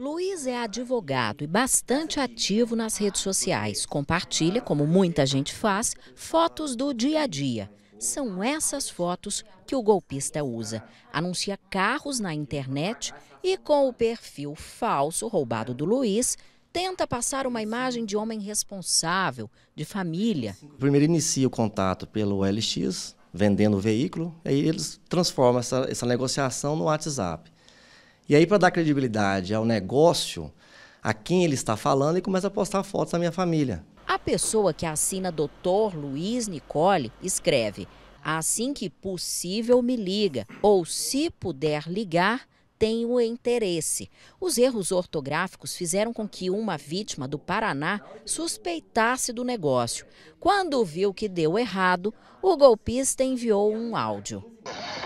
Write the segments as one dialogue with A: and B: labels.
A: Luiz é advogado e bastante ativo nas redes sociais. Compartilha, como muita gente faz, fotos do dia a dia. São essas fotos que o golpista usa. Anuncia carros na internet e, com o perfil falso roubado do Luiz, tenta passar uma imagem de homem responsável, de família.
B: Primeiro inicia o contato pelo LX, vendendo o veículo, aí eles transformam essa, essa negociação no WhatsApp. E aí, para dar credibilidade ao negócio, a quem ele está falando, ele começa a postar fotos da minha família. A pessoa
A: que assina Dr. Luiz Nicole escreve: Assim que possível, me liga. Ou, se puder ligar, tenho interesse. Os erros ortográficos fizeram com que uma vítima do Paraná suspeitasse do negócio. Quando viu que deu errado, o golpista enviou um áudio.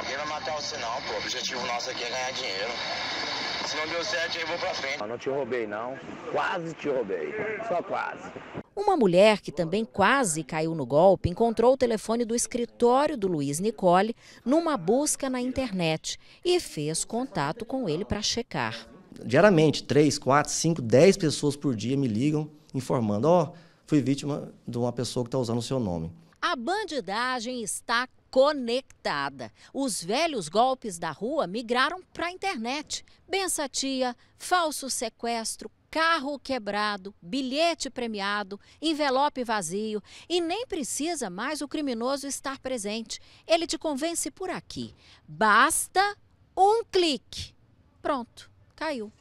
A: Ninguém vai matar o sinal, objetivo nosso aqui é ganhar dinheiro. Se não deu certo, eu vou pra frente. Eu não te roubei, não. Quase te roubei. Só quase. Uma mulher que também quase caiu no golpe encontrou o telefone do escritório do Luiz Nicole numa busca na internet e fez contato com ele para checar.
B: Diariamente, 3, 4, 5, 10 pessoas por dia me ligam informando: ó, oh, fui vítima de uma pessoa que está usando o seu nome.
A: A bandidagem está conectada. Os velhos golpes da rua migraram para a internet. Bença tia, falso sequestro, carro quebrado, bilhete premiado, envelope vazio e nem precisa mais o criminoso estar presente. Ele te convence por aqui. Basta um clique. Pronto,
C: caiu.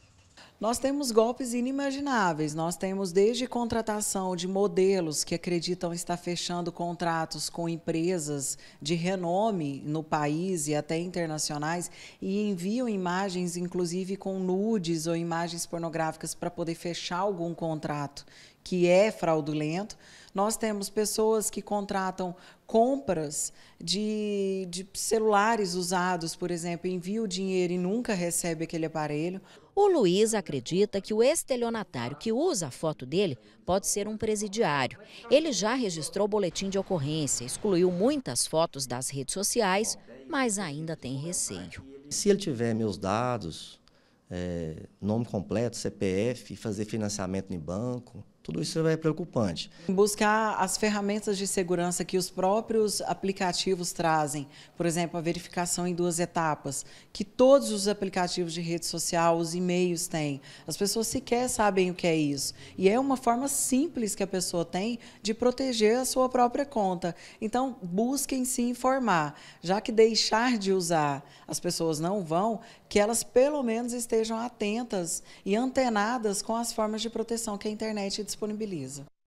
C: Nós temos golpes inimagináveis. Nós temos desde contratação de modelos que acreditam estar fechando contratos com empresas de renome no país e até internacionais e enviam imagens, inclusive com nudes ou imagens pornográficas, para poder fechar algum contrato que é fraudulento. Nós temos pessoas que contratam compras de, de celulares usados, por exemplo, envia o dinheiro e nunca recebe aquele aparelho. O Luiz
A: acredita que o estelionatário que usa a foto dele pode ser um presidiário. Ele já registrou boletim de ocorrência, excluiu muitas fotos das redes sociais, mas ainda tem receio.
B: Se ele tiver meus dados, é, nome completo, CPF, fazer financiamento em banco, tudo isso é preocupante. Buscar
C: as ferramentas de segurança que os próprios aplicativos trazem, por exemplo, a verificação em duas etapas, que todos os aplicativos de rede social, os e-mails têm. As pessoas sequer sabem o que é isso. E é uma forma simples que a pessoa tem de proteger a sua própria conta. Então, busquem se informar, já que deixar de usar as pessoas não vão, que elas pelo menos estejam atentas e antenadas com as formas de proteção que a internet disponibiliza